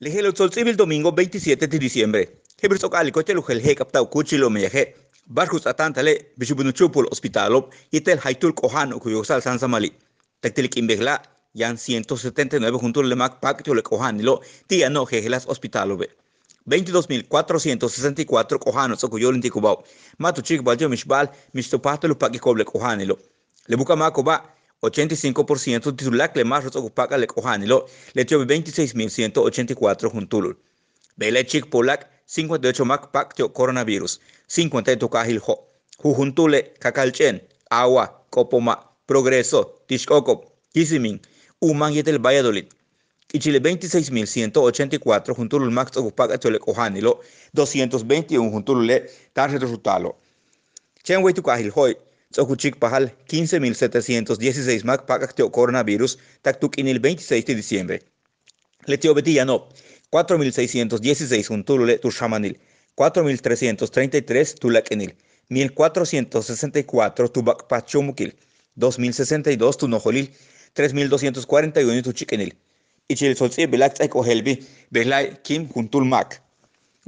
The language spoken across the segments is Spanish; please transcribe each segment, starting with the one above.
el domingo 27 de diciembre. el he captau atantale, bishubunuchupul hospitalop, y tel este haitul kohano san samali. Tactilic ya 179 junto al de le kohanilo, tía no jejelas hospitalobe. 22.464 kohanos Matuchik baljo mishbal, de kohanilo. Le bucamaco 85% titulak le cojan ocupak lo le echó 26.184 juntulul. chic polak 58 más pak coronavirus, 50 tokahil ho. Jujuntule, kakalchen, agua, copoma, progreso, tishkokop, kisimin, uman yetel valladolid. Y Chile 26.184 juntulul max cojan el lo 221 juntulule, tan resultado Chen wey el Tsokuchik Pajal, 15.716 teo coronavirus, in el 26 de diciembre. Letiobetilla no, 4.616 tu Tushamanil, 4.333 tulakenil, 1.464 pachumukil, 2.062 Tunojolil, 3.241 tuchikenil. Y Chilsotzi belak Kim Juntul Mac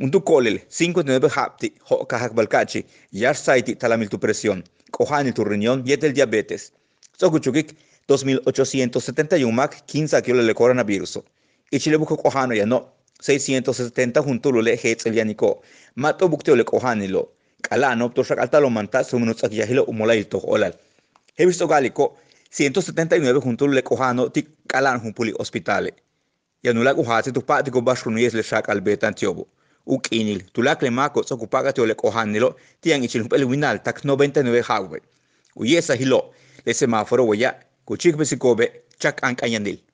untu de 59 hapti kahak balcachi yar saiti talamil tu presión kohani tu riñón y el diabetes sokuchukik 2871 mak 15 kilo le coronavirus y chile buko kohano ya no 670 juntulu le hets el yaniko mato bukteo le kohani lo kalano to shakaltalo manta sumunutsa yahilo umolai to olal he visto galiko 179 juntulu le kohano tik kalan humpuli hospitale yanula kohati tu patiko bashrunuyes le Shak betan tiobo Ukinil, inil, Tulak le mako so kupaga ole kohanilo tian ichil winal tak 99 hawe. Uyesa, hilo le semáforo waya kuchik besikobe chak ankanyanil.